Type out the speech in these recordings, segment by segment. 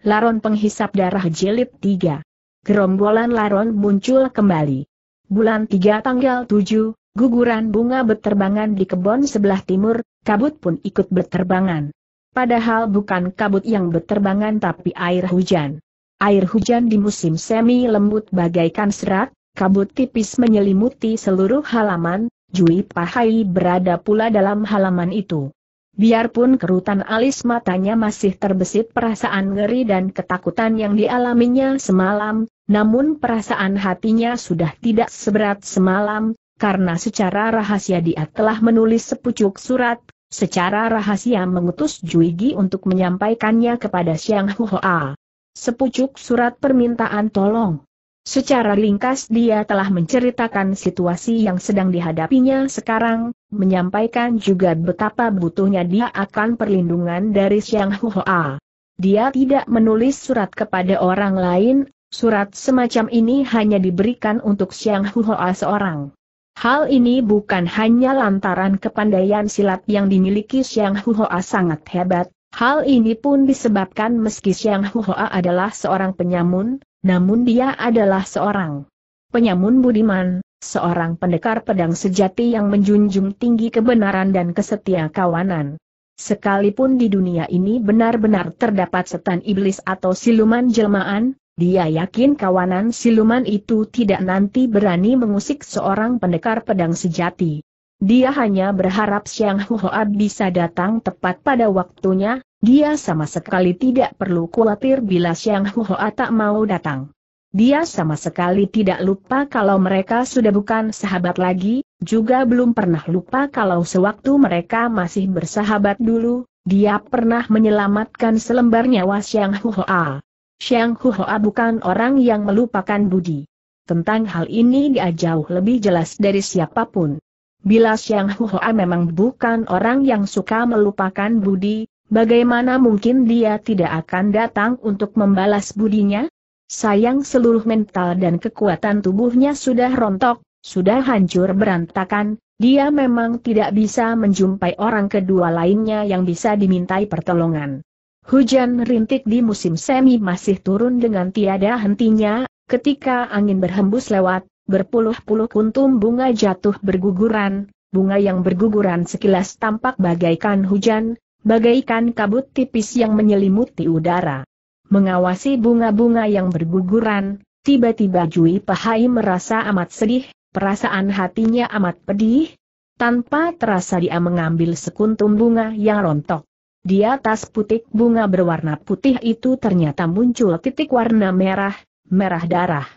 Laron penghisap darah jilid 3. Gerombolan Laron muncul kembali. Bulan 3 tanggal 7, guguran bunga berterbangan di kebon sebelah timur, kabut pun ikut berterbangan. Padahal bukan kabut yang berterbangan, tapi air hujan. Air hujan di musim semi lembut bagaikan serat, kabut tipis menyelimuti seluruh halaman, Jui Pahai berada pula dalam halaman itu. Biarpun kerutan alis matanya masih terbesit perasaan ngeri dan ketakutan yang dialaminya semalam, namun perasaan hatinya sudah tidak seberat semalam, karena secara rahasia dia telah menulis sepucuk surat, secara rahasia mengutus Juigi untuk menyampaikannya kepada Siang Hua. Sepucuk surat permintaan tolong. Secara ringkas dia telah menceritakan situasi yang sedang dihadapinya sekarang, menyampaikan juga betapa butuhnya dia akan perlindungan dari Xiang Huoa. Dia tidak menulis surat kepada orang lain, surat semacam ini hanya diberikan untuk Xiang Huoa seorang. Hal ini bukan hanya lantaran kepandaian silat yang dimiliki Xiang Huoa sangat hebat, hal ini pun disebabkan meski Xiang Huoa adalah seorang penyamun, namun dia adalah seorang penyamun budiman, seorang pendekar pedang sejati yang menjunjung tinggi kebenaran dan kesetia kawanan. Sekalipun di dunia ini benar-benar terdapat setan iblis atau siluman jelmaan, dia yakin kawanan siluman itu tidak nanti berani mengusik seorang pendekar pedang sejati. Dia hanya berharap Siang Hoa bisa datang tepat pada waktunya, dia sama sekali tidak perlu khawatir bila Xiang Huoa tak mau datang. Dia sama sekali tidak lupa kalau mereka sudah bukan sahabat lagi, juga belum pernah lupa kalau sewaktu mereka masih bersahabat dulu, dia pernah menyelamatkan selembar nyawa Xiang Siang Xiang Huoa bukan orang yang melupakan budi. Tentang hal ini dia jauh lebih jelas dari siapapun. Bila Xiang Huoa memang bukan orang yang suka melupakan budi, Bagaimana mungkin dia tidak akan datang untuk membalas budinya? Sayang seluruh mental dan kekuatan tubuhnya sudah rontok, sudah hancur berantakan, dia memang tidak bisa menjumpai orang kedua lainnya yang bisa dimintai pertolongan. Hujan rintik di musim semi masih turun dengan tiada hentinya, ketika angin berhembus lewat, berpuluh-puluh kuntum bunga jatuh berguguran, bunga yang berguguran sekilas tampak bagaikan hujan, bagaikan kabut tipis yang menyelimuti udara. Mengawasi bunga-bunga yang berguguran, tiba-tiba Jui Pahai merasa amat sedih, perasaan hatinya amat pedih. Tanpa terasa dia mengambil sekuntum bunga yang rontok. Di atas putik bunga berwarna putih itu ternyata muncul titik warna merah, merah darah.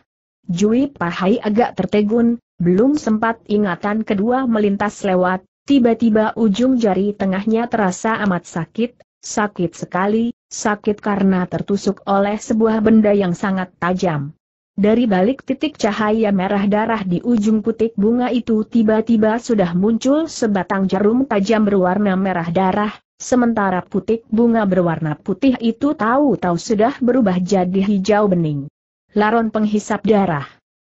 Jui Pahai agak tertegun, belum sempat ingatan kedua melintas lewat, Tiba-tiba ujung jari tengahnya terasa amat sakit, sakit sekali, sakit karena tertusuk oleh sebuah benda yang sangat tajam. Dari balik titik cahaya merah darah di ujung putik bunga itu tiba-tiba sudah muncul sebatang jarum tajam berwarna merah darah, sementara putik bunga berwarna putih itu tahu-tahu sudah berubah jadi hijau bening. Laron penghisap darah.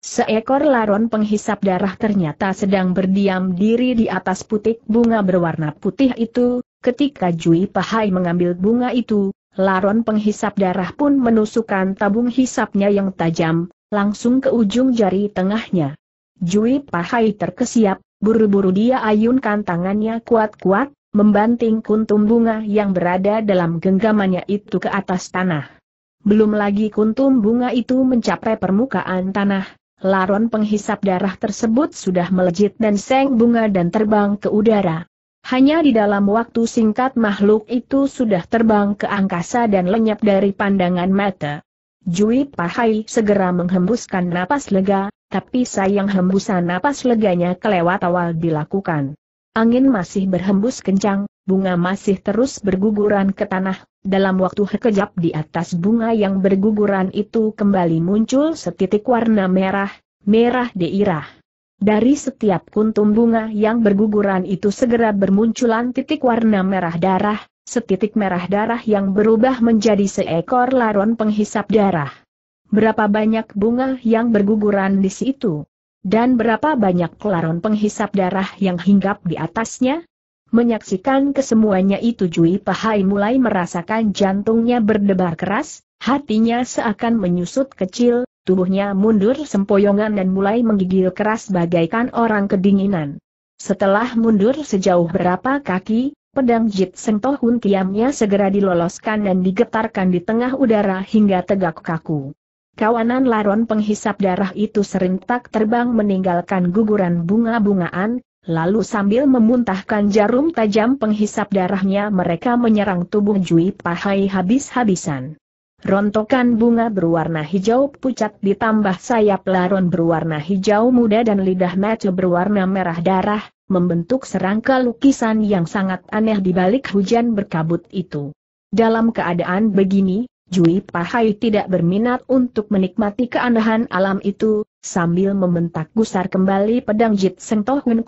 Seekor laron penghisap darah ternyata sedang berdiam diri di atas putik bunga berwarna putih itu, ketika Jui Pahai mengambil bunga itu, laron penghisap darah pun menusukkan tabung hisapnya yang tajam, langsung ke ujung jari tengahnya. Jui Pahai terkesiap, buru-buru dia ayunkan tangannya kuat-kuat, membanting kuntum bunga yang berada dalam genggamannya itu ke atas tanah. Belum lagi kuntum bunga itu mencapai permukaan tanah, Laron penghisap darah tersebut sudah melejit dan seng bunga dan terbang ke udara. Hanya di dalam waktu singkat makhluk itu sudah terbang ke angkasa dan lenyap dari pandangan mata. Jui Pahai segera menghembuskan napas lega, tapi sayang hembusan napas leganya kelewat awal dilakukan. Angin masih berhembus kencang, bunga masih terus berguguran ke tanah, dalam waktu kejap di atas bunga yang berguguran itu kembali muncul setitik warna merah, merah deirah. Dari setiap kuntum bunga yang berguguran itu segera bermunculan titik warna merah darah, setitik merah darah yang berubah menjadi seekor laron penghisap darah. Berapa banyak bunga yang berguguran di situ? Dan berapa banyak laron penghisap darah yang hinggap di atasnya? Menyaksikan kesemuanya itu Jui Pahai mulai merasakan jantungnya berdebar keras, hatinya seakan menyusut kecil, tubuhnya mundur sempoyongan dan mulai menggigil keras bagaikan orang kedinginan. Setelah mundur sejauh berapa kaki, pedang Jit Sentohun kiamnya segera diloloskan dan digetarkan di tengah udara hingga tegak kaku. Kawanan laron penghisap darah itu serentak terbang meninggalkan guguran bunga-bungaan, Lalu sambil memuntahkan jarum tajam penghisap darahnya mereka menyerang tubuh Jui Pahai habis-habisan. Rontokan bunga berwarna hijau pucat ditambah sayap laron berwarna hijau muda dan lidah mata berwarna merah darah, membentuk serangka lukisan yang sangat aneh di balik hujan berkabut itu. Dalam keadaan begini, Jui Pahai tidak berminat untuk menikmati keanehan alam itu, Sambil membentak gusar kembali pedang Jit Seng Tohun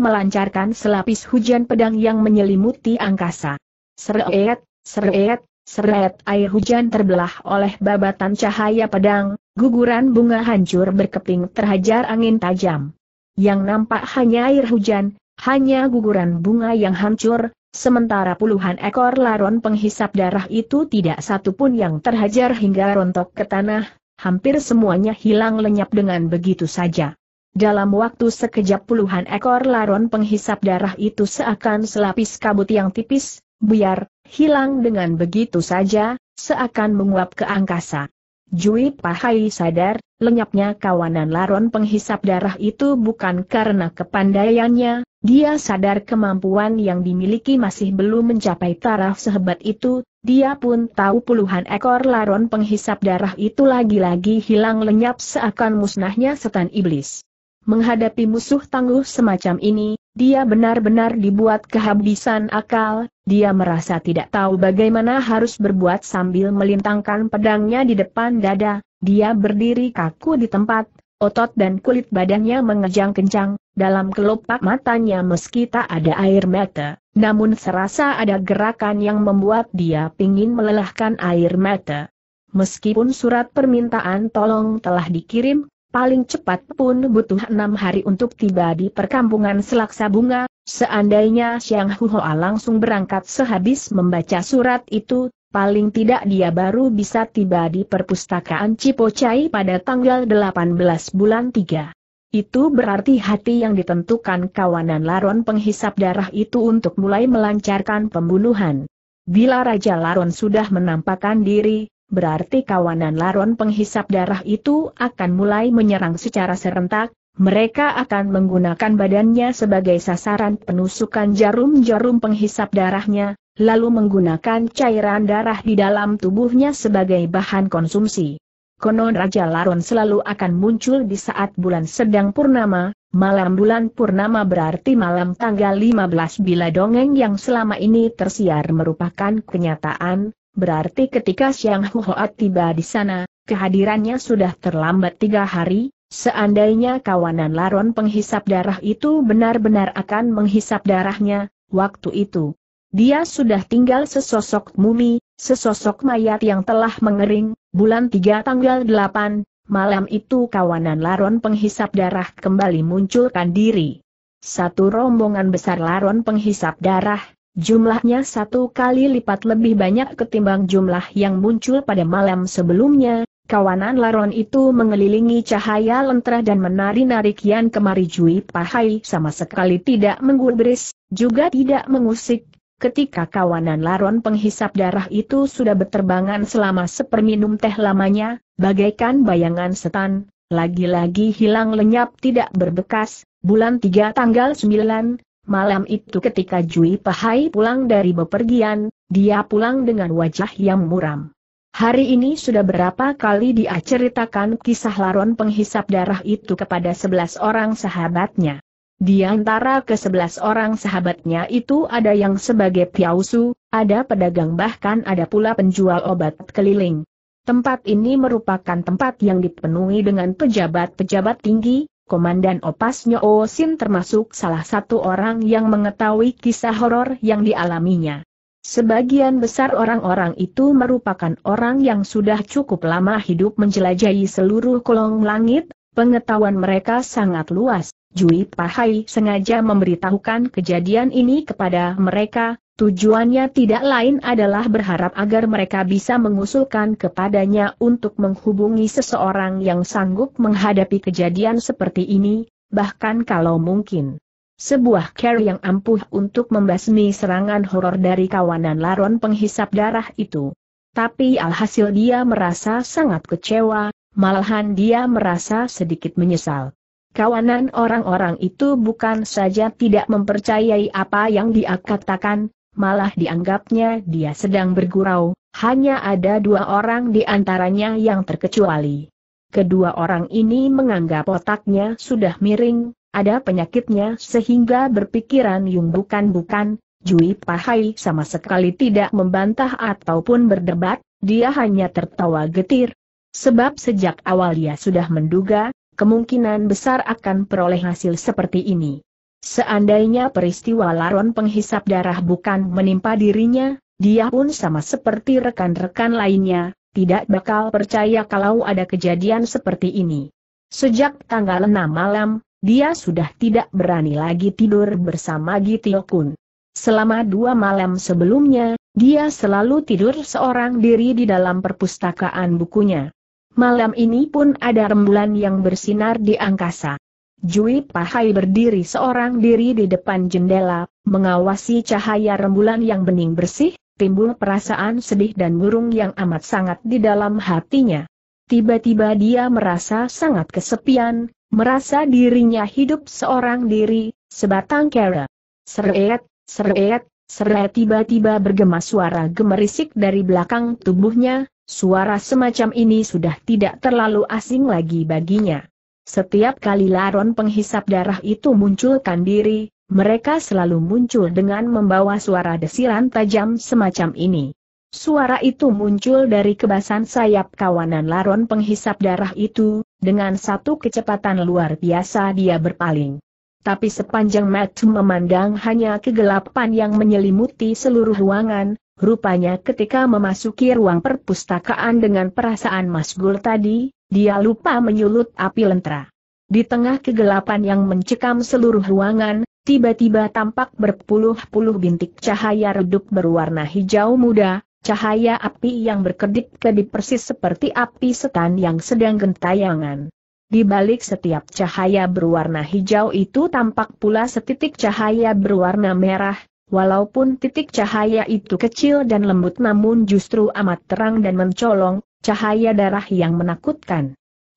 melancarkan selapis hujan pedang yang menyelimuti angkasa. Seret, seret, seret air hujan terbelah oleh babatan cahaya pedang, guguran bunga hancur berkeping terhajar angin tajam. Yang nampak hanya air hujan, hanya guguran bunga yang hancur, sementara puluhan ekor laron penghisap darah itu tidak satu pun yang terhajar hingga rontok ke tanah, hampir semuanya hilang lenyap dengan begitu saja. Dalam waktu sekejap puluhan ekor laron penghisap darah itu seakan selapis kabut yang tipis, buyar, hilang dengan begitu saja, seakan menguap ke angkasa. Jui Pahai sadar, lenyapnya kawanan laron penghisap darah itu bukan karena kepandaiannya, dia sadar kemampuan yang dimiliki masih belum mencapai taraf sehebat itu, dia pun tahu puluhan ekor laron penghisap darah itu lagi-lagi hilang lenyap seakan musnahnya setan iblis. Menghadapi musuh tangguh semacam ini, dia benar-benar dibuat kehabisan akal, dia merasa tidak tahu bagaimana harus berbuat sambil melintangkan pedangnya di depan dada, dia berdiri kaku di tempat, Otot dan kulit badannya mengejang kencang, dalam kelopak matanya meski tak ada air mata, namun serasa ada gerakan yang membuat dia pingin melelahkan air mata. Meskipun surat permintaan tolong telah dikirim, paling cepat pun butuh enam hari untuk tiba di perkampungan Selaksa Bunga, seandainya Siang Huhoa langsung berangkat sehabis membaca surat itu, paling tidak dia baru bisa tiba di perpustakaan Cipocai pada tanggal 18 bulan 3. Itu berarti hati yang ditentukan kawanan laron penghisap darah itu untuk mulai melancarkan pembunuhan. Bila Raja Laron sudah menampakkan diri, berarti kawanan laron penghisap darah itu akan mulai menyerang secara serentak, mereka akan menggunakan badannya sebagai sasaran penusukan jarum-jarum penghisap darahnya, lalu menggunakan cairan darah di dalam tubuhnya sebagai bahan konsumsi. Konon Raja Laron selalu akan muncul di saat bulan sedang purnama, malam bulan purnama berarti malam tanggal 15 bila dongeng yang selama ini tersiar merupakan kenyataan, berarti ketika Siang Huhoat tiba di sana, kehadirannya sudah terlambat tiga hari, Seandainya kawanan laron penghisap darah itu benar-benar akan menghisap darahnya, waktu itu, dia sudah tinggal sesosok mumi, sesosok mayat yang telah mengering, bulan 3 tanggal 8, malam itu kawanan laron penghisap darah kembali munculkan diri. Satu rombongan besar laron penghisap darah, jumlahnya satu kali lipat lebih banyak ketimbang jumlah yang muncul pada malam sebelumnya, Kawanan laron itu mengelilingi cahaya lentera dan menari-nari kian kemari Jui Pahai sama sekali tidak menggubris, juga tidak mengusik. Ketika kawanan laron penghisap darah itu sudah berterbangan selama seperminum teh lamanya, bagaikan bayangan setan, lagi-lagi hilang lenyap tidak berbekas, bulan 3 tanggal 9, malam itu ketika Jui Pahai pulang dari bepergian, dia pulang dengan wajah yang muram. Hari ini sudah berapa kali dia ceritakan kisah laron penghisap darah itu kepada sebelas orang sahabatnya. Di antara ke sebelas orang sahabatnya itu ada yang sebagai piausu, ada pedagang bahkan ada pula penjual obat keliling. Tempat ini merupakan tempat yang dipenuhi dengan pejabat-pejabat tinggi, Komandan Opas Nyoosin termasuk salah satu orang yang mengetahui kisah horor yang dialaminya. Sebagian besar orang-orang itu merupakan orang yang sudah cukup lama hidup menjelajahi seluruh kolong langit, pengetahuan mereka sangat luas. Jui Pahai sengaja memberitahukan kejadian ini kepada mereka, tujuannya tidak lain adalah berharap agar mereka bisa mengusulkan kepadanya untuk menghubungi seseorang yang sanggup menghadapi kejadian seperti ini, bahkan kalau mungkin sebuah care yang ampuh untuk membasmi serangan horor dari kawanan laron penghisap darah itu. Tapi alhasil dia merasa sangat kecewa, malahan dia merasa sedikit menyesal. Kawanan orang-orang itu bukan saja tidak mempercayai apa yang dia katakan, malah dianggapnya dia sedang bergurau, hanya ada dua orang di antaranya yang terkecuali. Kedua orang ini menganggap otaknya sudah miring, ada penyakitnya sehingga berpikiran Yung bukan-bukan, Jui Pahai sama sekali tidak membantah ataupun berdebat, dia hanya tertawa getir. Sebab sejak awal ia sudah menduga, kemungkinan besar akan peroleh hasil seperti ini. Seandainya peristiwa laron penghisap darah bukan menimpa dirinya, dia pun sama seperti rekan-rekan lainnya, tidak bakal percaya kalau ada kejadian seperti ini. Sejak tanggal 6 malam, dia sudah tidak berani lagi tidur bersama Gitio Kun. Selama dua malam sebelumnya, dia selalu tidur seorang diri di dalam perpustakaan bukunya. Malam ini pun ada rembulan yang bersinar di angkasa. Jui Pahai berdiri seorang diri di depan jendela, mengawasi cahaya rembulan yang bening bersih, timbul perasaan sedih dan murung yang amat sangat di dalam hatinya. Tiba-tiba dia merasa sangat kesepian, Merasa dirinya hidup seorang diri, sebatang kera. Seret, seret, seret tiba-tiba bergema suara gemerisik dari belakang tubuhnya, suara semacam ini sudah tidak terlalu asing lagi baginya. Setiap kali laron penghisap darah itu munculkan diri, mereka selalu muncul dengan membawa suara desiran tajam semacam ini. Suara itu muncul dari kebasan sayap kawanan laron penghisap darah itu, dengan satu kecepatan luar biasa dia berpaling. Tapi sepanjang Matt memandang hanya kegelapan yang menyelimuti seluruh ruangan, rupanya ketika memasuki ruang perpustakaan dengan perasaan masgul tadi, dia lupa menyulut api lentera. Di tengah kegelapan yang mencekam seluruh ruangan, tiba-tiba tampak berpuluh-puluh bintik cahaya redup berwarna hijau muda, Cahaya api yang berkedip-kedip persis seperti api setan yang sedang gentayangan. Di balik setiap cahaya berwarna hijau itu tampak pula setitik cahaya berwarna merah, walaupun titik cahaya itu kecil dan lembut namun justru amat terang dan mencolong, cahaya darah yang menakutkan.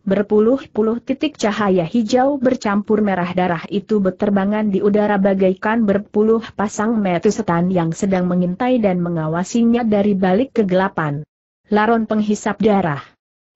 Berpuluh-puluh titik cahaya hijau bercampur merah darah itu berterbangan di udara bagaikan berpuluh pasang metu setan yang sedang mengintai dan mengawasinya dari balik kegelapan. Laron penghisap darah.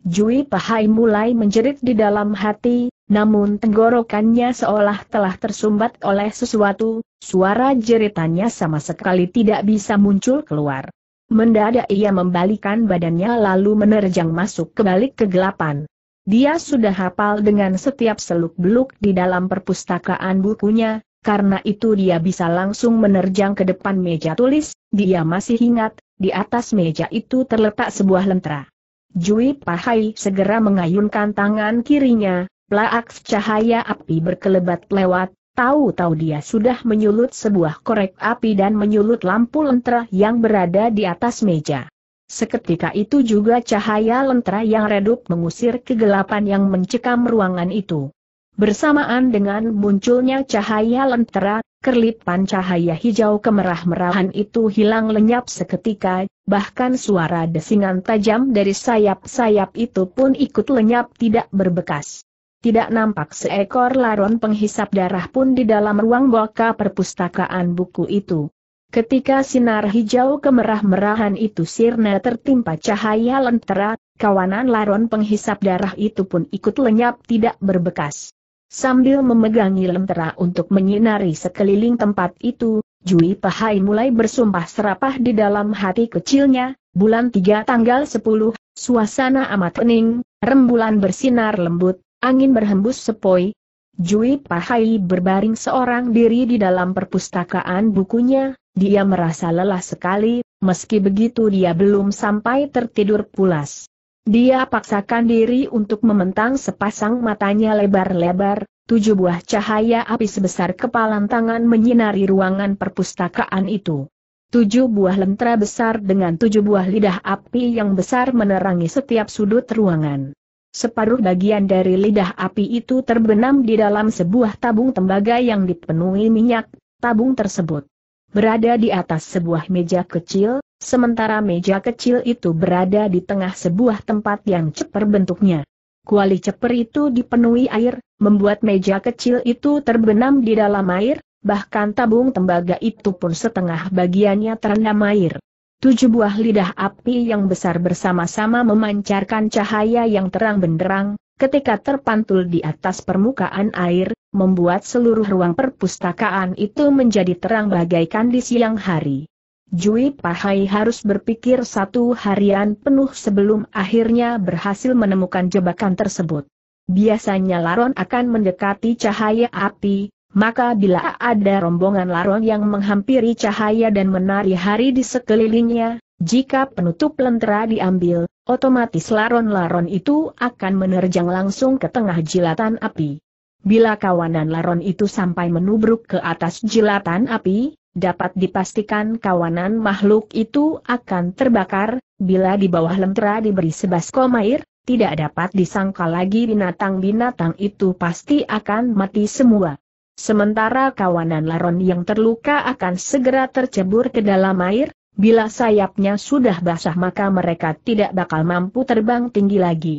Jui Pahai mulai menjerit di dalam hati, namun tenggorokannya seolah telah tersumbat oleh sesuatu, suara jeritannya sama sekali tidak bisa muncul keluar. Mendadak ia membalikan badannya lalu menerjang masuk ke balik kegelapan. Dia sudah hafal dengan setiap seluk-beluk di dalam perpustakaan bukunya, karena itu dia bisa langsung menerjang ke depan meja tulis, dia masih ingat, di atas meja itu terletak sebuah lentera. Jui Pahai segera mengayunkan tangan kirinya, plaak cahaya api berkelebat lewat, tahu-tahu dia sudah menyulut sebuah korek api dan menyulut lampu lentera yang berada di atas meja. Seketika itu juga cahaya lentera yang redup mengusir kegelapan yang mencekam ruangan itu. Bersamaan dengan munculnya cahaya lentera, kerlipan cahaya hijau kemerah-merahan itu hilang lenyap seketika, bahkan suara desingan tajam dari sayap-sayap itu pun ikut lenyap tidak berbekas. Tidak nampak seekor laron penghisap darah pun di dalam ruang boka perpustakaan buku itu. Ketika sinar hijau kemerah-merahan itu sirna tertimpa cahaya lentera, kawanan laron penghisap darah itu pun ikut lenyap tidak berbekas. Sambil memegangi lentera untuk menyinari sekeliling tempat itu, Jui Pahai mulai bersumpah serapah di dalam hati kecilnya, bulan 3 tanggal 10, suasana amat pening, rembulan bersinar lembut, angin berhembus sepoi. Jui Pahai berbaring seorang diri di dalam perpustakaan bukunya, dia merasa lelah sekali, meski begitu dia belum sampai tertidur pulas. Dia paksakan diri untuk mementang sepasang matanya lebar-lebar, tujuh buah cahaya api sebesar kepalan tangan menyinari ruangan perpustakaan itu. Tujuh buah lentera besar dengan tujuh buah lidah api yang besar menerangi setiap sudut ruangan. Separuh bagian dari lidah api itu terbenam di dalam sebuah tabung tembaga yang dipenuhi minyak, tabung tersebut berada di atas sebuah meja kecil, sementara meja kecil itu berada di tengah sebuah tempat yang ceper bentuknya. Kuali ceper itu dipenuhi air, membuat meja kecil itu terbenam di dalam air, bahkan tabung tembaga itu pun setengah bagiannya terendam air. Tujuh buah lidah api yang besar bersama-sama memancarkan cahaya yang terang benderang, ketika terpantul di atas permukaan air, membuat seluruh ruang perpustakaan itu menjadi terang bagaikan di siang hari. Jui Pahai harus berpikir satu harian penuh sebelum akhirnya berhasil menemukan jebakan tersebut. Biasanya laron akan mendekati cahaya api, maka bila ada rombongan laron yang menghampiri cahaya dan menari hari di sekelilingnya, jika penutup lentera diambil, otomatis laron-laron itu akan menerjang langsung ke tengah jilatan api. Bila kawanan laron itu sampai menubruk ke atas jilatan api, dapat dipastikan kawanan makhluk itu akan terbakar, bila di bawah lentera diberi sebaskom air, tidak dapat disangka lagi binatang-binatang itu pasti akan mati semua. Sementara kawanan laron yang terluka akan segera tercebur ke dalam air, Bila sayapnya sudah basah maka mereka tidak bakal mampu terbang tinggi lagi.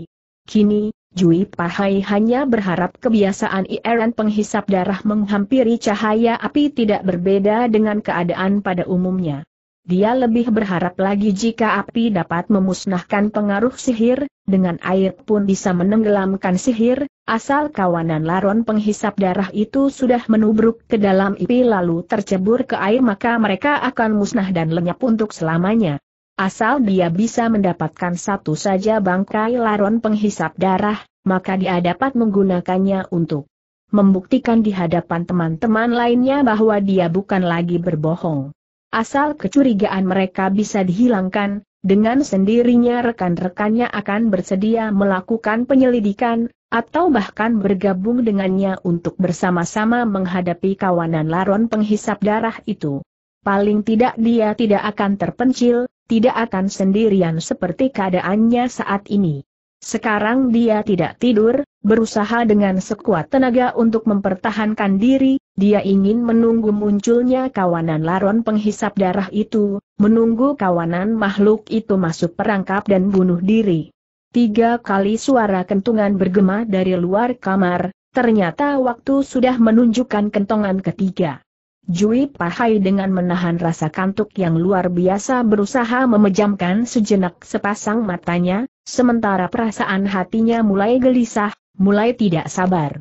Kini, Jui Pahai hanya berharap kebiasaan Ieran penghisap darah menghampiri cahaya api tidak berbeda dengan keadaan pada umumnya. Dia lebih berharap lagi jika api dapat memusnahkan pengaruh sihir, dengan air pun bisa menenggelamkan sihir, asal kawanan laron penghisap darah itu sudah menubruk ke dalam ipi lalu tercebur ke air maka mereka akan musnah dan lenyap untuk selamanya. Asal dia bisa mendapatkan satu saja bangkai laron penghisap darah, maka dia dapat menggunakannya untuk membuktikan di hadapan teman-teman lainnya bahwa dia bukan lagi berbohong. Asal kecurigaan mereka bisa dihilangkan, dengan sendirinya rekan-rekannya akan bersedia melakukan penyelidikan, atau bahkan bergabung dengannya untuk bersama-sama menghadapi kawanan laron penghisap darah itu. Paling tidak dia tidak akan terpencil, tidak akan sendirian seperti keadaannya saat ini. Sekarang dia tidak tidur, berusaha dengan sekuat tenaga untuk mempertahankan diri, dia ingin menunggu munculnya kawanan laron penghisap darah itu, menunggu kawanan makhluk itu masuk perangkap dan bunuh diri. Tiga kali suara kentungan bergema dari luar kamar, ternyata waktu sudah menunjukkan kentongan ketiga. Jui Pahai dengan menahan rasa kantuk yang luar biasa berusaha memejamkan sejenak sepasang matanya, sementara perasaan hatinya mulai gelisah, mulai tidak sabar.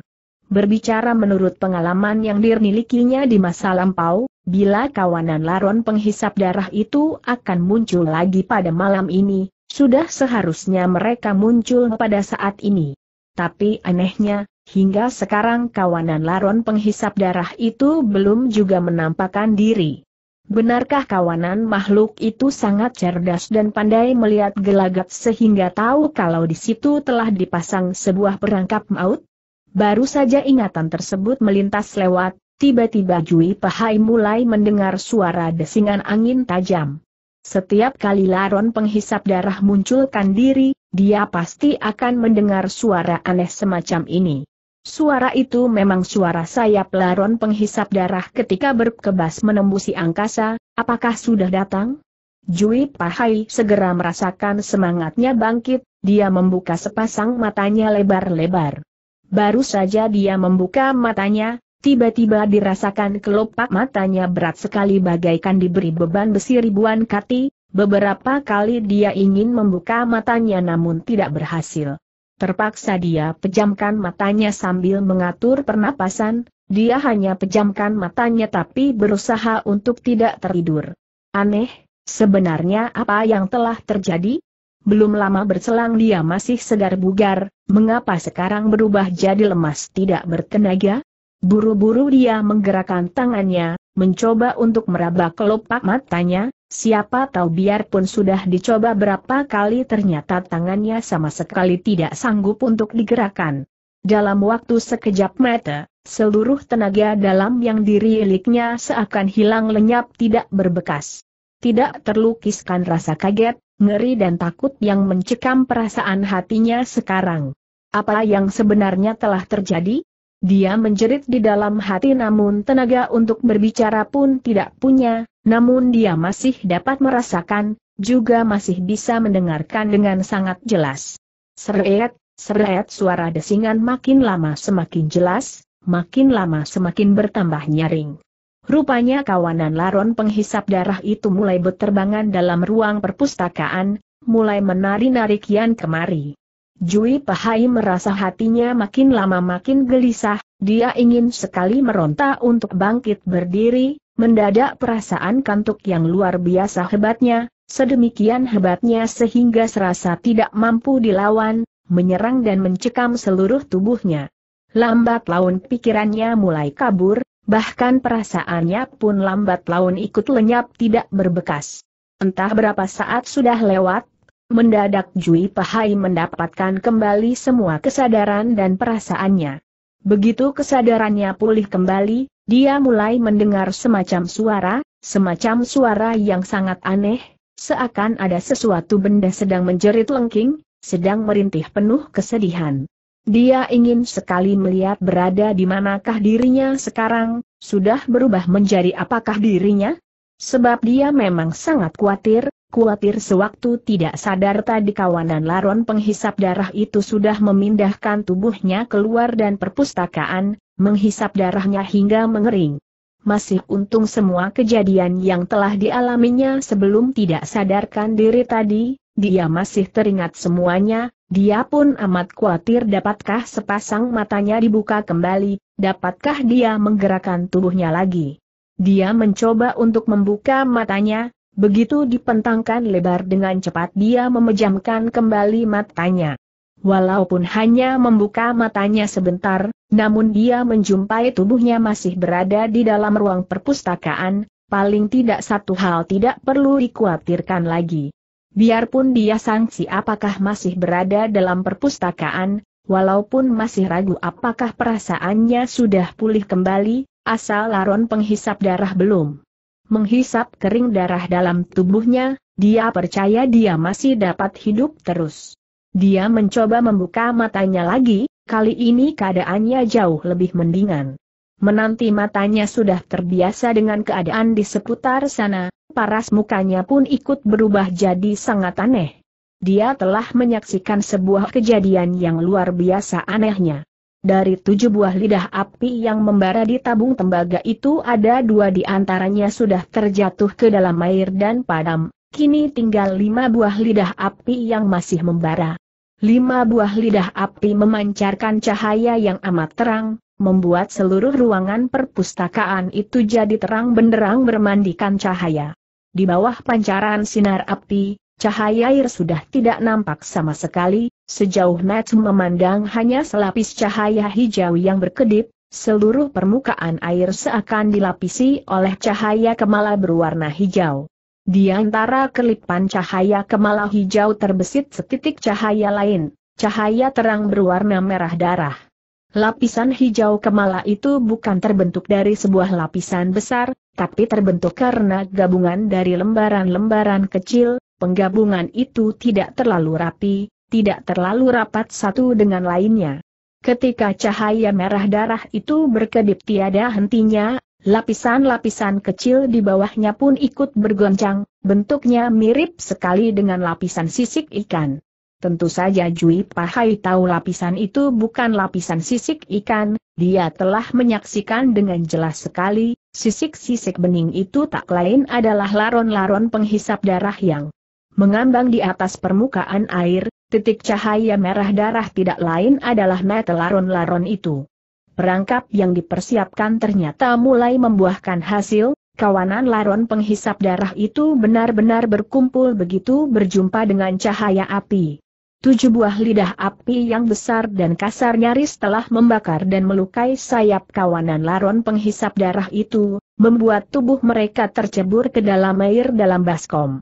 Berbicara menurut pengalaman yang dirnilikinya di masa lampau, bila kawanan laron penghisap darah itu akan muncul lagi pada malam ini, sudah seharusnya mereka muncul pada saat ini. Tapi anehnya, hingga sekarang kawanan laron penghisap darah itu belum juga menampakkan diri. Benarkah kawanan makhluk itu sangat cerdas dan pandai melihat gelagat sehingga tahu kalau di situ telah dipasang sebuah perangkap maut? Baru saja ingatan tersebut melintas lewat, tiba-tiba Jui Pahai mulai mendengar suara desingan angin tajam. Setiap kali laron penghisap darah munculkan diri, dia pasti akan mendengar suara aneh semacam ini. Suara itu memang suara sayap laron penghisap darah ketika berkebas menembusi angkasa, apakah sudah datang? Jui Pahai segera merasakan semangatnya bangkit, dia membuka sepasang matanya lebar-lebar. Baru saja dia membuka matanya, tiba-tiba dirasakan kelopak matanya berat sekali bagaikan diberi beban besi ribuan kati, beberapa kali dia ingin membuka matanya namun tidak berhasil. Terpaksa dia pejamkan matanya sambil mengatur pernapasan, dia hanya pejamkan matanya tapi berusaha untuk tidak tertidur. Aneh, sebenarnya apa yang telah terjadi? Belum lama berselang dia masih segar bugar, mengapa sekarang berubah jadi lemas tidak bertenaga? Buru-buru dia menggerakkan tangannya, mencoba untuk meraba kelopak matanya, Siapa tahu biarpun sudah dicoba berapa kali ternyata tangannya sama sekali tidak sanggup untuk digerakkan. Dalam waktu sekejap mata, seluruh tenaga dalam yang diriliknya seakan hilang lenyap tidak berbekas. Tidak terlukiskan rasa kaget, ngeri dan takut yang mencekam perasaan hatinya sekarang. Apa yang sebenarnya telah terjadi? Dia menjerit di dalam hati namun tenaga untuk berbicara pun tidak punya, namun dia masih dapat merasakan, juga masih bisa mendengarkan dengan sangat jelas. Seret, seret suara desingan makin lama semakin jelas, makin lama semakin bertambah nyaring. Rupanya kawanan laron penghisap darah itu mulai berterbangan dalam ruang perpustakaan, mulai menari-nari kian kemari. Jui Pahai merasa hatinya makin lama makin gelisah, dia ingin sekali meronta untuk bangkit berdiri, Mendadak perasaan kantuk yang luar biasa hebatnya, sedemikian hebatnya sehingga serasa tidak mampu dilawan, menyerang dan mencekam seluruh tubuhnya. Lambat laun pikirannya mulai kabur, bahkan perasaannya pun lambat laun ikut lenyap tidak berbekas. Entah berapa saat sudah lewat, mendadak Jui Pahai mendapatkan kembali semua kesadaran dan perasaannya. Begitu kesadarannya pulih kembali, dia mulai mendengar semacam suara, semacam suara yang sangat aneh, seakan ada sesuatu benda sedang menjerit lengking, sedang merintih penuh kesedihan. Dia ingin sekali melihat berada di manakah dirinya sekarang, sudah berubah menjadi apakah dirinya? Sebab dia memang sangat khawatir, Kuatir sewaktu tidak sadar tadi kawanan laron penghisap darah itu sudah memindahkan tubuhnya keluar dan perpustakaan, menghisap darahnya hingga mengering. Masih untung semua kejadian yang telah dialaminya sebelum tidak sadarkan diri tadi, dia masih teringat semuanya, dia pun amat khawatir dapatkah sepasang matanya dibuka kembali, dapatkah dia menggerakkan tubuhnya lagi. Dia mencoba untuk membuka matanya, Begitu dipentangkan lebar dengan cepat dia memejamkan kembali matanya. Walaupun hanya membuka matanya sebentar, namun dia menjumpai tubuhnya masih berada di dalam ruang perpustakaan, paling tidak satu hal tidak perlu dikhawatirkan lagi. Biarpun dia sangsi apakah masih berada dalam perpustakaan, walaupun masih ragu apakah perasaannya sudah pulih kembali, asal laron penghisap darah belum menghisap kering darah dalam tubuhnya, dia percaya dia masih dapat hidup terus. Dia mencoba membuka matanya lagi, kali ini keadaannya jauh lebih mendingan. Menanti matanya sudah terbiasa dengan keadaan di seputar sana, paras mukanya pun ikut berubah jadi sangat aneh. Dia telah menyaksikan sebuah kejadian yang luar biasa anehnya. Dari tujuh buah lidah api yang membara di tabung tembaga itu ada dua di antaranya sudah terjatuh ke dalam air dan padam, kini tinggal lima buah lidah api yang masih membara. Lima buah lidah api memancarkan cahaya yang amat terang, membuat seluruh ruangan perpustakaan itu jadi terang benderang bermandikan cahaya. Di bawah pancaran sinar api, Cahaya air sudah tidak nampak sama sekali, sejauh mata memandang hanya selapis cahaya hijau yang berkedip, seluruh permukaan air seakan dilapisi oleh cahaya kemala berwarna hijau. Di antara kelipan cahaya kemala hijau terbesit setitik cahaya lain, cahaya terang berwarna merah darah. Lapisan hijau kemala itu bukan terbentuk dari sebuah lapisan besar, tapi terbentuk karena gabungan dari lembaran-lembaran kecil, penggabungan itu tidak terlalu rapi, tidak terlalu rapat satu dengan lainnya. Ketika cahaya merah darah itu berkedip tiada hentinya, lapisan-lapisan kecil di bawahnya pun ikut bergoncang, bentuknya mirip sekali dengan lapisan sisik ikan. Tentu saja Jui Pahai tahu lapisan itu bukan lapisan sisik ikan, dia telah menyaksikan dengan jelas sekali, sisik-sisik bening itu tak lain adalah laron-laron penghisap darah yang mengambang di atas permukaan air, titik cahaya merah darah tidak lain adalah mata laron-laron itu. Perangkap yang dipersiapkan ternyata mulai membuahkan hasil, kawanan laron penghisap darah itu benar-benar berkumpul begitu berjumpa dengan cahaya api. Tujuh buah lidah api yang besar dan kasar nyaris telah membakar dan melukai sayap kawanan laron penghisap darah itu, membuat tubuh mereka tercebur ke dalam air dalam baskom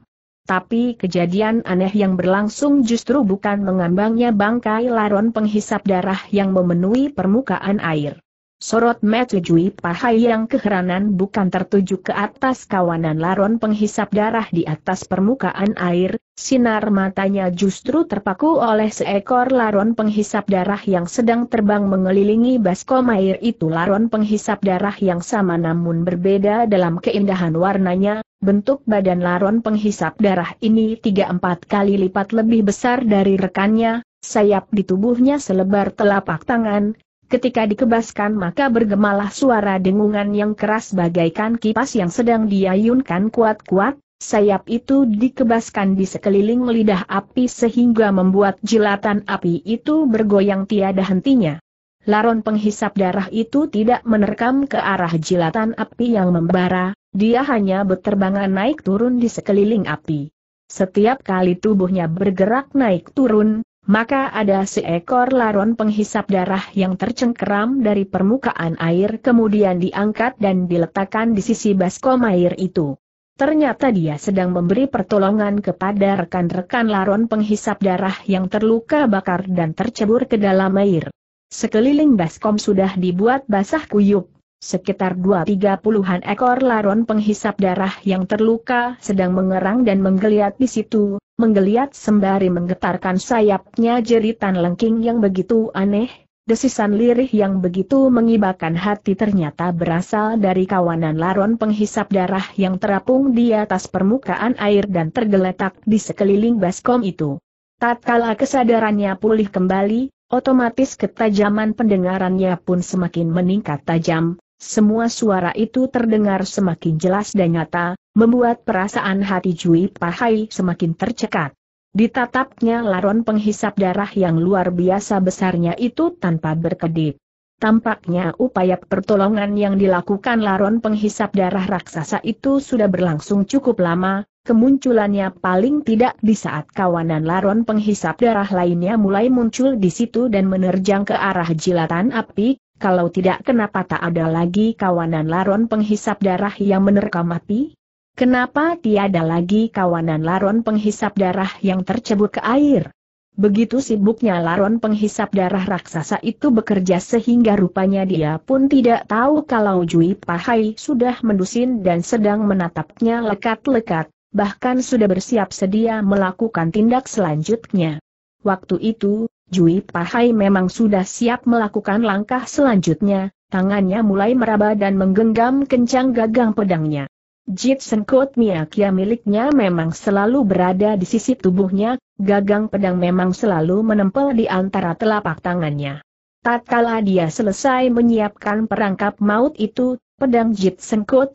tapi kejadian aneh yang berlangsung justru bukan mengambangnya bangkai laron penghisap darah yang memenuhi permukaan air. Sorot mata Jui Pahai yang keheranan bukan tertuju ke atas kawanan laron penghisap darah di atas permukaan air, sinar matanya justru terpaku oleh seekor laron penghisap darah yang sedang terbang mengelilingi baskom air itu laron penghisap darah yang sama namun berbeda dalam keindahan warnanya, bentuk badan laron penghisap darah ini 3-4 kali lipat lebih besar dari rekannya, sayap di tubuhnya selebar telapak tangan, Ketika dikebaskan maka bergemalah suara dengungan yang keras bagaikan kipas yang sedang diayunkan kuat-kuat, sayap itu dikebaskan di sekeliling lidah api sehingga membuat jilatan api itu bergoyang tiada hentinya. Laron penghisap darah itu tidak menerkam ke arah jilatan api yang membara, dia hanya berterbangan naik turun di sekeliling api. Setiap kali tubuhnya bergerak naik turun, maka ada seekor laron penghisap darah yang tercengkeram dari permukaan air kemudian diangkat dan diletakkan di sisi baskom air itu. Ternyata dia sedang memberi pertolongan kepada rekan-rekan laron penghisap darah yang terluka bakar dan tercebur ke dalam air. Sekeliling baskom sudah dibuat basah kuyup, Sekitar dua tiga puluhan ekor laron penghisap darah yang terluka sedang mengerang dan menggeliat di situ, menggeliat sembari menggetarkan sayapnya jeritan lengking yang begitu aneh, desisan lirih yang begitu mengibakan hati ternyata berasal dari kawanan laron penghisap darah yang terapung di atas permukaan air dan tergeletak di sekeliling baskom itu. Tatkala kesadarannya pulih kembali, otomatis ketajaman pendengarannya pun semakin meningkat tajam, semua suara itu terdengar semakin jelas dan nyata, membuat perasaan hati Jui Pahai semakin tercekat. Ditatapnya laron penghisap darah yang luar biasa besarnya itu tanpa berkedip. Tampaknya upaya pertolongan yang dilakukan laron penghisap darah raksasa itu sudah berlangsung cukup lama, kemunculannya paling tidak di saat kawanan laron penghisap darah lainnya mulai muncul di situ dan menerjang ke arah jilatan api, kalau tidak kenapa tak ada lagi kawanan laron penghisap darah yang menerkam api? Kenapa tiada lagi kawanan laron penghisap darah yang tercebur ke air? Begitu sibuknya laron penghisap darah raksasa itu bekerja sehingga rupanya dia pun tidak tahu kalau Jui Pahai sudah mendusin dan sedang menatapnya lekat-lekat, bahkan sudah bersiap sedia melakukan tindak selanjutnya. Waktu itu, Jui Pahai memang sudah siap melakukan langkah selanjutnya, tangannya mulai meraba dan menggenggam kencang gagang pedangnya. Jitsen Kot Miakia miliknya memang selalu berada di sisi tubuhnya, gagang pedang memang selalu menempel di antara telapak tangannya. Tatkala dia selesai menyiapkan perangkap maut itu, Pedang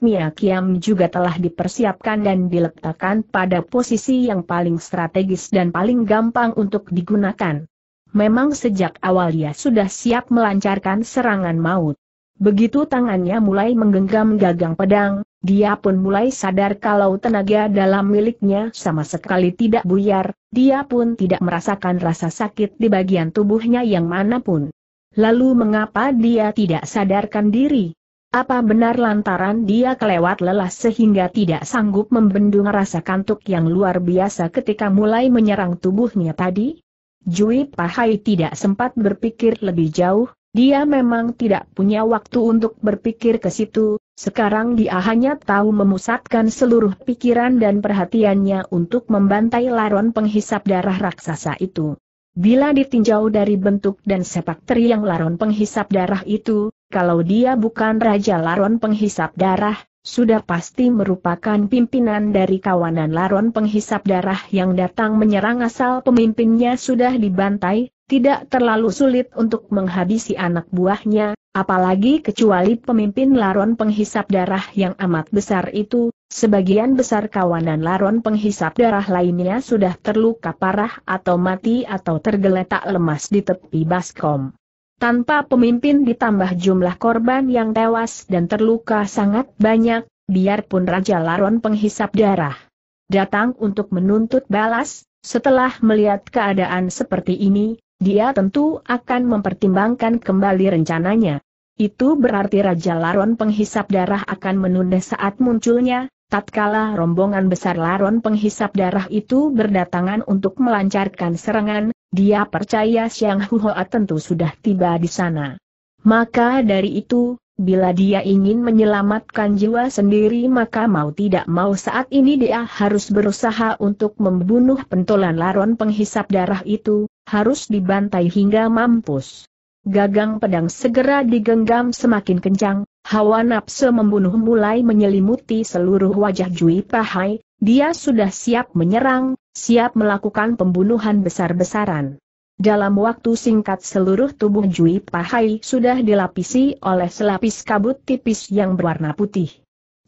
Mia Kiam juga telah dipersiapkan dan diletakkan pada posisi yang paling strategis dan paling gampang untuk digunakan. Memang sejak awal ia sudah siap melancarkan serangan maut. Begitu tangannya mulai menggenggam gagang pedang, dia pun mulai sadar kalau tenaga dalam miliknya sama sekali tidak buyar, dia pun tidak merasakan rasa sakit di bagian tubuhnya yang manapun. Lalu mengapa dia tidak sadarkan diri? Apa benar lantaran dia kelewat lelah sehingga tidak sanggup membendung rasa kantuk yang luar biasa ketika mulai menyerang tubuhnya tadi? Jui Pahai tidak sempat berpikir lebih jauh, dia memang tidak punya waktu untuk berpikir ke situ, sekarang dia hanya tahu memusatkan seluruh pikiran dan perhatiannya untuk membantai laron penghisap darah raksasa itu. Bila ditinjau dari bentuk dan sepak teriang laron penghisap darah itu, kalau dia bukan Raja Laron penghisap darah, sudah pasti merupakan pimpinan dari kawanan laron penghisap darah yang datang menyerang asal pemimpinnya sudah dibantai, tidak terlalu sulit untuk menghabisi anak buahnya, apalagi kecuali pemimpin laron penghisap darah yang amat besar itu, Sebagian besar kawanan laron penghisap darah lainnya sudah terluka parah atau mati atau tergeletak lemas di tepi baskom. Tanpa pemimpin ditambah jumlah korban yang tewas dan terluka sangat banyak, biarpun Raja Laron penghisap darah datang untuk menuntut balas, setelah melihat keadaan seperti ini, dia tentu akan mempertimbangkan kembali rencananya. Itu berarti Raja Laron penghisap darah akan menunda saat munculnya, Tatkala rombongan besar laron penghisap darah itu berdatangan untuk melancarkan serangan, dia percaya Xiang Huoa tentu sudah tiba di sana. Maka dari itu, bila dia ingin menyelamatkan jiwa sendiri maka mau tidak mau saat ini dia harus berusaha untuk membunuh pentolan laron penghisap darah itu, harus dibantai hingga mampus. Gagang pedang segera digenggam semakin kencang, Hawa nafsu membunuh mulai menyelimuti seluruh wajah Jui Pahai, dia sudah siap menyerang, siap melakukan pembunuhan besar-besaran. Dalam waktu singkat seluruh tubuh Jui Pahai sudah dilapisi oleh selapis kabut tipis yang berwarna putih.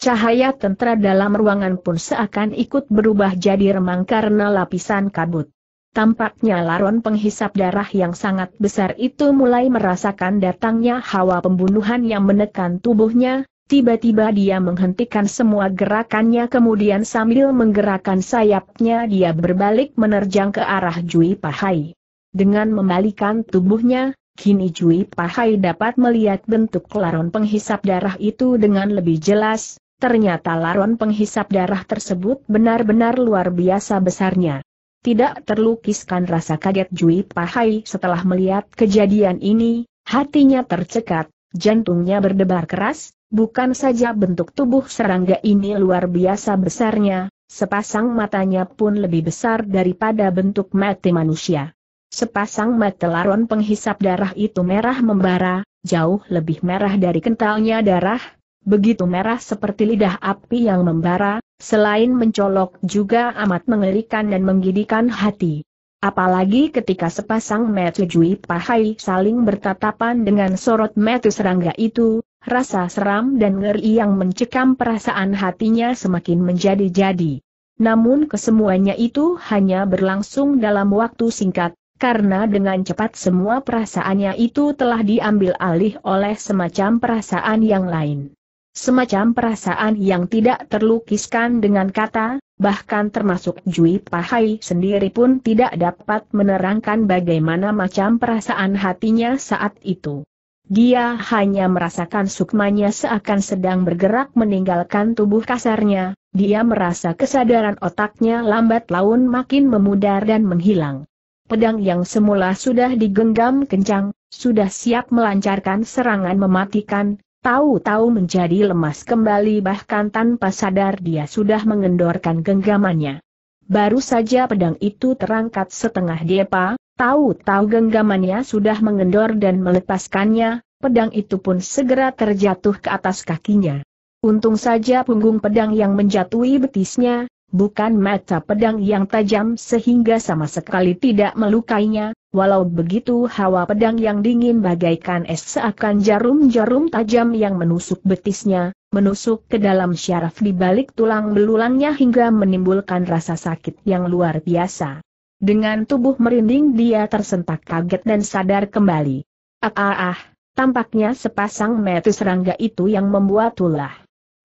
Cahaya tentera dalam ruangan pun seakan ikut berubah jadi remang karena lapisan kabut. Tampaknya laron penghisap darah yang sangat besar itu mulai merasakan datangnya hawa pembunuhan yang menekan tubuhnya, tiba-tiba dia menghentikan semua gerakannya kemudian sambil menggerakkan sayapnya dia berbalik menerjang ke arah Jui Pahai. Dengan membalikan tubuhnya, kini Jui Pahai dapat melihat bentuk laron penghisap darah itu dengan lebih jelas, ternyata laron penghisap darah tersebut benar-benar luar biasa besarnya. Tidak terlukiskan rasa kaget Jui Pahai setelah melihat kejadian ini, hatinya tercekat, jantungnya berdebar keras, bukan saja bentuk tubuh serangga ini luar biasa besarnya, sepasang matanya pun lebih besar daripada bentuk mati manusia. Sepasang mata laron penghisap darah itu merah membara, jauh lebih merah dari kentalnya darah, begitu merah seperti lidah api yang membara, selain mencolok juga amat mengerikan dan menggidikan hati. Apalagi ketika sepasang metu Jui Pahai saling bertatapan dengan sorot metu serangga itu, rasa seram dan ngeri yang mencekam perasaan hatinya semakin menjadi-jadi. Namun kesemuanya itu hanya berlangsung dalam waktu singkat, karena dengan cepat semua perasaannya itu telah diambil alih oleh semacam perasaan yang lain. Semacam perasaan yang tidak terlukiskan dengan kata, bahkan termasuk Jui Pahai sendiri pun tidak dapat menerangkan bagaimana macam perasaan hatinya saat itu. Dia hanya merasakan sukmanya seakan sedang bergerak meninggalkan tubuh kasarnya, dia merasa kesadaran otaknya lambat laun makin memudar dan menghilang. Pedang yang semula sudah digenggam kencang, sudah siap melancarkan serangan mematikan, Tahu-tahu menjadi lemas kembali bahkan tanpa sadar dia sudah mengendorkan genggamannya. Baru saja pedang itu terangkat setengah depa, tahu-tahu genggamannya sudah mengendor dan melepaskannya, pedang itu pun segera terjatuh ke atas kakinya. Untung saja punggung pedang yang menjatuhi betisnya, bukan mata pedang yang tajam sehingga sama sekali tidak melukainya, walau begitu hawa pedang yang dingin bagaikan es seakan jarum-jarum tajam yang menusuk betisnya, menusuk ke dalam syaraf di balik tulang belulangnya hingga menimbulkan rasa sakit yang luar biasa. Dengan tubuh merinding dia tersentak kaget dan sadar kembali. Ah ah ah, tampaknya sepasang metu serangga itu yang membuat tulah.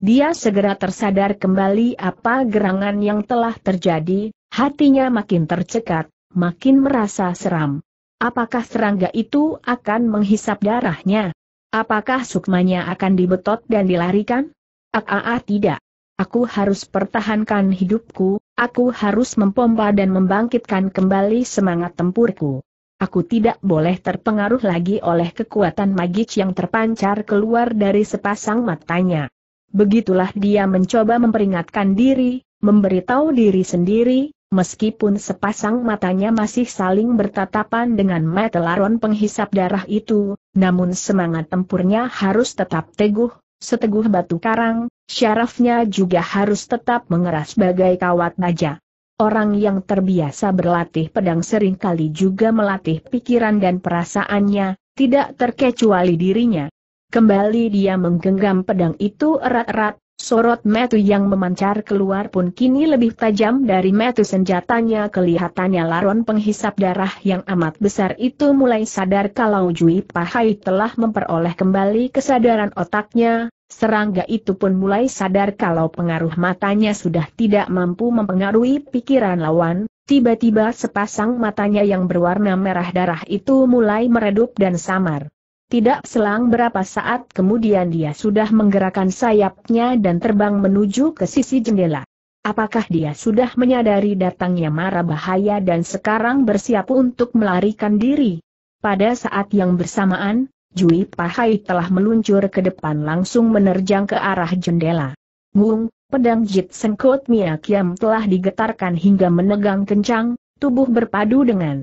Dia segera tersadar kembali apa gerangan yang telah terjadi, hatinya makin tercekat, makin merasa seram. Apakah serangga itu akan menghisap darahnya? Apakah sukmanya akan dibetot dan dilarikan? Aaah ah, ah, tidak. Aku harus pertahankan hidupku, aku harus mempompa dan membangkitkan kembali semangat tempurku. Aku tidak boleh terpengaruh lagi oleh kekuatan magis yang terpancar keluar dari sepasang matanya. Begitulah dia mencoba memperingatkan diri, memberitahu diri sendiri, meskipun sepasang matanya masih saling bertatapan dengan mata laron penghisap darah itu, namun semangat tempurnya harus tetap teguh, seteguh batu karang, syarafnya juga harus tetap mengeras bagai kawat baja. Orang yang terbiasa berlatih pedang seringkali juga melatih pikiran dan perasaannya, tidak terkecuali dirinya. Kembali dia menggenggam pedang itu erat-erat, sorot metu yang memancar keluar pun kini lebih tajam dari metu senjatanya kelihatannya laron penghisap darah yang amat besar itu mulai sadar kalau Jui Pahai telah memperoleh kembali kesadaran otaknya, serangga itu pun mulai sadar kalau pengaruh matanya sudah tidak mampu mempengaruhi pikiran lawan, tiba-tiba sepasang matanya yang berwarna merah darah itu mulai meredup dan samar. Tidak selang berapa saat kemudian dia sudah menggerakkan sayapnya dan terbang menuju ke sisi jendela. Apakah dia sudah menyadari datangnya mara bahaya dan sekarang bersiap untuk melarikan diri? Pada saat yang bersamaan, Jui Pahai telah meluncur ke depan langsung menerjang ke arah jendela. Ngung, pedang Jit Sengkot Miakiam telah digetarkan hingga menegang kencang, tubuh berpadu dengan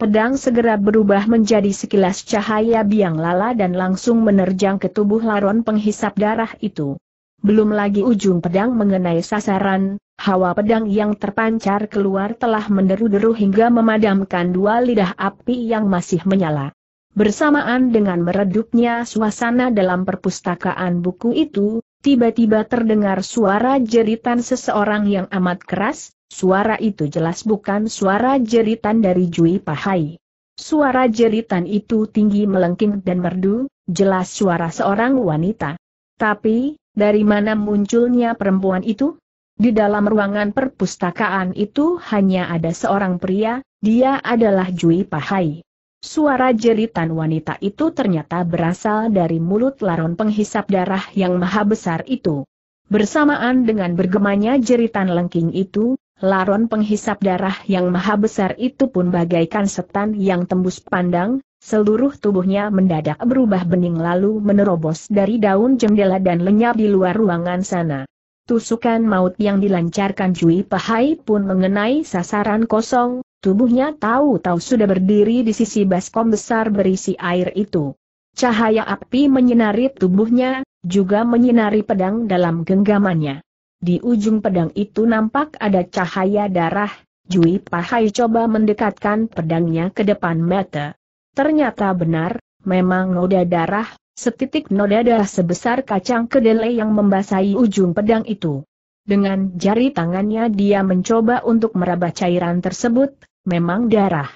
Pedang segera berubah menjadi sekilas cahaya biang lala dan langsung menerjang ke tubuh laron penghisap darah itu. Belum lagi ujung pedang mengenai sasaran, hawa pedang yang terpancar keluar telah menderu-deru hingga memadamkan dua lidah api yang masih menyala. Bersamaan dengan meredupnya suasana dalam perpustakaan buku itu, tiba-tiba terdengar suara jeritan seseorang yang amat keras, Suara itu jelas bukan suara jeritan dari Jui Pahai. Suara jeritan itu tinggi melengking dan merdu, jelas suara seorang wanita. Tapi, dari mana munculnya perempuan itu? Di dalam ruangan perpustakaan itu hanya ada seorang pria, dia adalah Jui Pahai. Suara jeritan wanita itu ternyata berasal dari mulut laron penghisap darah yang maha besar itu. Bersamaan dengan bergemanya jeritan lengking itu, Laron penghisap darah yang maha besar itu pun bagaikan setan yang tembus pandang, seluruh tubuhnya mendadak berubah bening lalu menerobos dari daun jendela dan lenyap di luar ruangan sana. Tusukan maut yang dilancarkan Jui Pahai pun mengenai sasaran kosong, tubuhnya tahu-tahu sudah berdiri di sisi baskom besar berisi air itu. Cahaya api menyinari tubuhnya, juga menyinari pedang dalam genggamannya. Di ujung pedang itu nampak ada cahaya darah, Jui Pahai coba mendekatkan pedangnya ke depan mata. Ternyata benar, memang noda darah, setitik noda darah sebesar kacang kedelai yang membasahi ujung pedang itu. Dengan jari tangannya dia mencoba untuk meraba cairan tersebut, memang darah.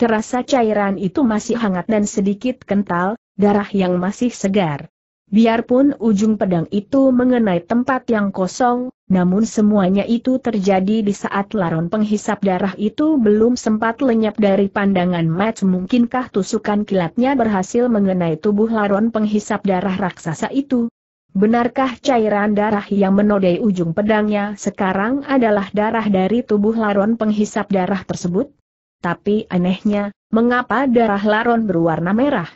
Terasa cairan itu masih hangat dan sedikit kental, darah yang masih segar. Biarpun ujung pedang itu mengenai tempat yang kosong, namun semuanya itu terjadi di saat laron penghisap darah itu belum sempat lenyap dari pandangan match Mungkinkah tusukan kilatnya berhasil mengenai tubuh laron penghisap darah raksasa itu? Benarkah cairan darah yang menodai ujung pedangnya sekarang adalah darah dari tubuh laron penghisap darah tersebut? Tapi anehnya, mengapa darah laron berwarna merah?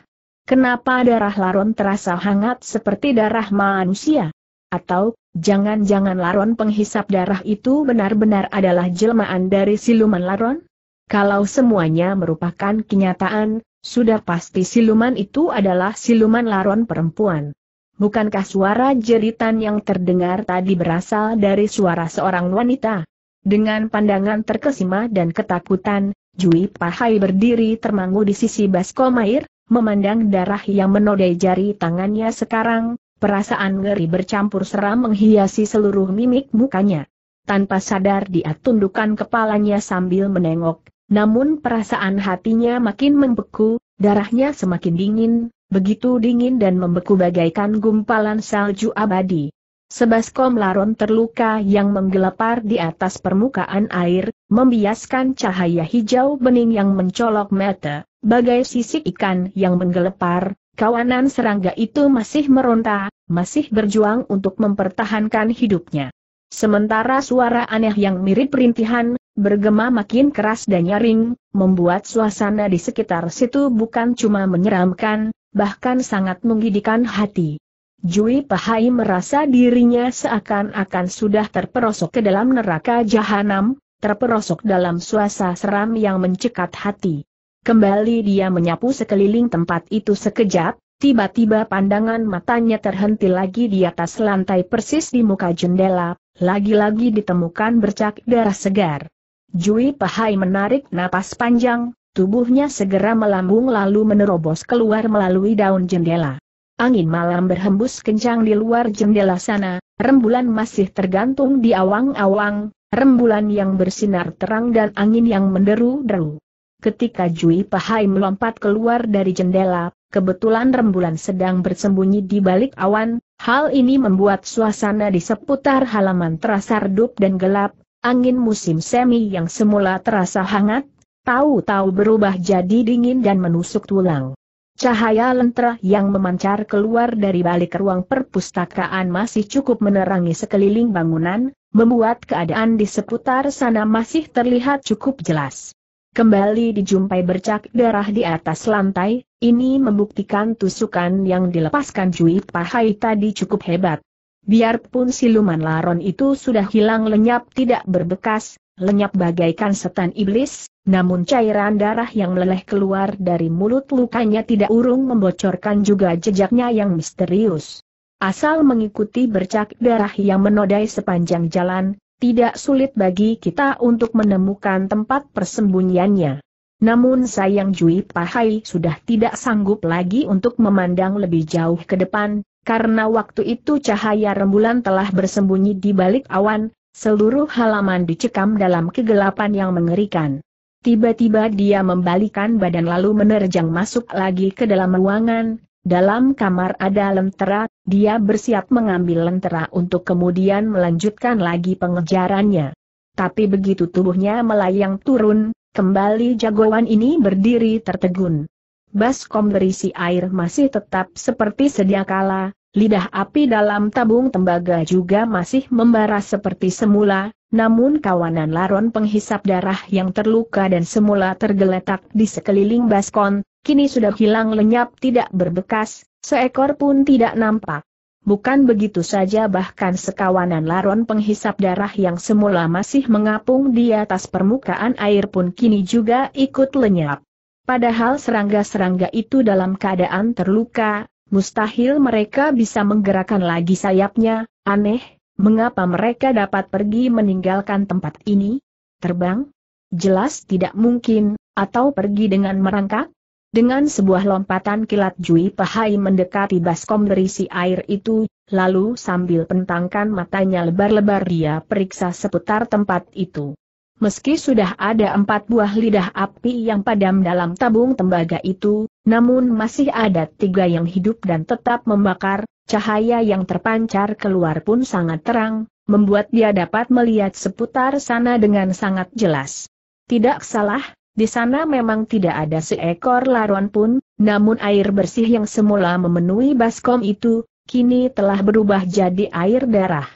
Kenapa darah Laron terasa hangat seperti darah manusia? Atau, jangan-jangan Laron penghisap darah itu benar-benar adalah jelmaan dari siluman Laron? Kalau semuanya merupakan kenyataan, sudah pasti siluman itu adalah siluman Laron perempuan. Bukankah suara jeritan yang terdengar tadi berasal dari suara seorang wanita? Dengan pandangan terkesima dan ketakutan, Jui Pahai berdiri termangu di sisi Baskomair, Memandang darah yang menodai jari tangannya sekarang, perasaan ngeri bercampur seram menghiasi seluruh mimik mukanya. Tanpa sadar dia tundukkan kepalanya sambil menengok, namun perasaan hatinya makin membeku, darahnya semakin dingin, begitu dingin dan membeku bagaikan gumpalan salju abadi. Sebaskom laron terluka yang menggelepar di atas permukaan air, membiaskan cahaya hijau bening yang mencolok mata. Bagai sisik ikan yang menggelepar, kawanan serangga itu masih meronta, masih berjuang untuk mempertahankan hidupnya. Sementara suara aneh yang mirip perintihan bergema makin keras dan nyaring, membuat suasana di sekitar situ bukan cuma menyeramkan, bahkan sangat menggidikan hati. Jui Pahai merasa dirinya seakan-akan sudah terperosok ke dalam neraka jahanam, terperosok dalam suasana seram yang mencekat hati. Kembali dia menyapu sekeliling tempat itu sekejap, tiba-tiba pandangan matanya terhenti lagi di atas lantai persis di muka jendela, lagi-lagi ditemukan bercak darah segar. Jui Pahai menarik napas panjang, tubuhnya segera melambung lalu menerobos keluar melalui daun jendela. Angin malam berhembus kencang di luar jendela sana, rembulan masih tergantung di awang-awang, rembulan yang bersinar terang dan angin yang menderu-deru. Ketika Jui Pahai melompat keluar dari jendela, kebetulan rembulan sedang bersembunyi di balik awan, hal ini membuat suasana di seputar halaman terasa redup dan gelap, angin musim semi yang semula terasa hangat, tahu-tahu berubah jadi dingin dan menusuk tulang. Cahaya lentera yang memancar keluar dari balik ruang perpustakaan masih cukup menerangi sekeliling bangunan, membuat keadaan di seputar sana masih terlihat cukup jelas. Kembali dijumpai bercak darah di atas lantai, ini membuktikan tusukan yang dilepaskan Cui Pahai tadi cukup hebat. Biarpun siluman laron itu sudah hilang lenyap tidak berbekas, lenyap bagaikan setan iblis, namun cairan darah yang meleleh keluar dari mulut lukanya tidak urung membocorkan juga jejaknya yang misterius. Asal mengikuti bercak darah yang menodai sepanjang jalan, tidak sulit bagi kita untuk menemukan tempat persembunyiannya. Namun sayang Jui Pahai sudah tidak sanggup lagi untuk memandang lebih jauh ke depan, karena waktu itu cahaya rembulan telah bersembunyi di balik awan, seluruh halaman dicekam dalam kegelapan yang mengerikan. Tiba-tiba dia membalikan badan lalu menerjang masuk lagi ke dalam ruangan, dalam kamar ada lentera, dia bersiap mengambil lentera untuk kemudian melanjutkan lagi pengejarannya. Tapi begitu tubuhnya melayang turun, kembali jagoan ini berdiri tertegun. Baskom berisi air masih tetap seperti sedia kala, lidah api dalam tabung tembaga juga masih membara seperti semula, namun kawanan laron penghisap darah yang terluka dan semula tergeletak di sekeliling Baskon, kini sudah hilang lenyap tidak berbekas, seekor pun tidak nampak. Bukan begitu saja bahkan sekawanan laron penghisap darah yang semula masih mengapung di atas permukaan air pun kini juga ikut lenyap. Padahal serangga-serangga itu dalam keadaan terluka, mustahil mereka bisa menggerakkan lagi sayapnya, aneh, mengapa mereka dapat pergi meninggalkan tempat ini? Terbang? Jelas tidak mungkin, atau pergi dengan merangkak? Dengan sebuah lompatan kilat Jui Pahai mendekati baskom berisi air itu, lalu sambil pentangkan matanya lebar-lebar dia periksa seputar tempat itu. Meski sudah ada empat buah lidah api yang padam dalam tabung tembaga itu, namun masih ada tiga yang hidup dan tetap membakar, cahaya yang terpancar keluar pun sangat terang, membuat dia dapat melihat seputar sana dengan sangat jelas. Tidak salah, di sana memang tidak ada seekor laruan pun, namun air bersih yang semula memenuhi baskom itu, kini telah berubah jadi air darah.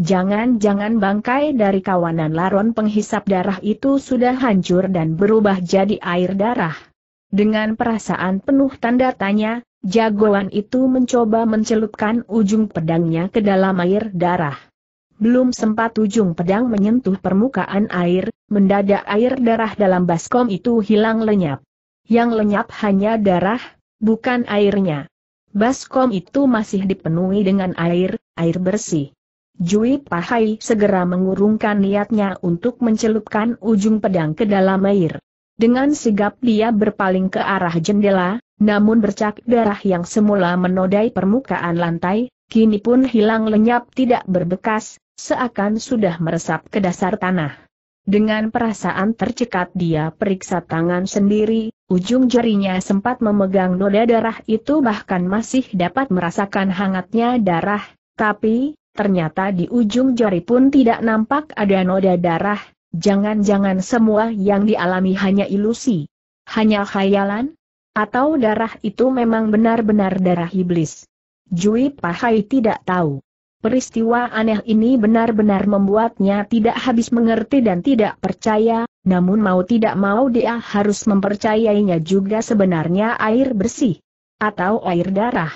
Jangan-jangan bangkai dari kawanan laron penghisap darah itu sudah hancur dan berubah jadi air darah. Dengan perasaan penuh tanda tanya, jagoan itu mencoba mencelupkan ujung pedangnya ke dalam air darah. Belum sempat ujung pedang menyentuh permukaan air, mendadak air darah dalam baskom itu hilang lenyap. Yang lenyap hanya darah, bukan airnya. Baskom itu masih dipenuhi dengan air, air bersih. Jui Pahai segera mengurungkan niatnya untuk mencelupkan ujung pedang ke dalam air. Dengan sigap dia berpaling ke arah jendela, namun bercak darah yang semula menodai permukaan lantai, kini pun hilang lenyap tidak berbekas, seakan sudah meresap ke dasar tanah. Dengan perasaan tercekat dia periksa tangan sendiri, ujung jarinya sempat memegang noda darah itu bahkan masih dapat merasakan hangatnya darah, tapi, ternyata di ujung jari pun tidak nampak ada noda darah, jangan-jangan semua yang dialami hanya ilusi. Hanya khayalan? Atau darah itu memang benar-benar darah iblis? Jui Pahai tidak tahu. Peristiwa aneh ini benar-benar membuatnya tidak habis mengerti dan tidak percaya, namun mau tidak mau dia harus mempercayainya juga sebenarnya air bersih atau air darah.